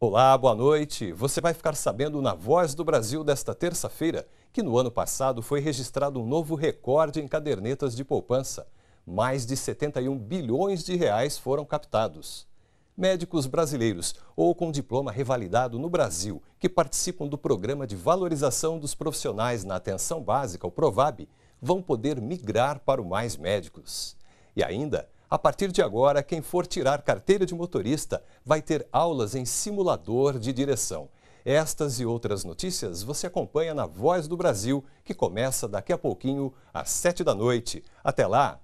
Olá, boa noite. Você vai ficar sabendo na Voz do Brasil desta terça-feira que no ano passado foi registrado um novo recorde em cadernetas de poupança. Mais de 71 bilhões de reais foram captados. Médicos brasileiros ou com diploma revalidado no Brasil que participam do Programa de Valorização dos Profissionais na Atenção Básica, o PROVAB, vão poder migrar para o Mais Médicos. E ainda, a partir de agora, quem for tirar carteira de motorista vai ter aulas em simulador de direção. Estas e outras notícias você acompanha na Voz do Brasil, que começa daqui a pouquinho, às 7 da noite. Até lá!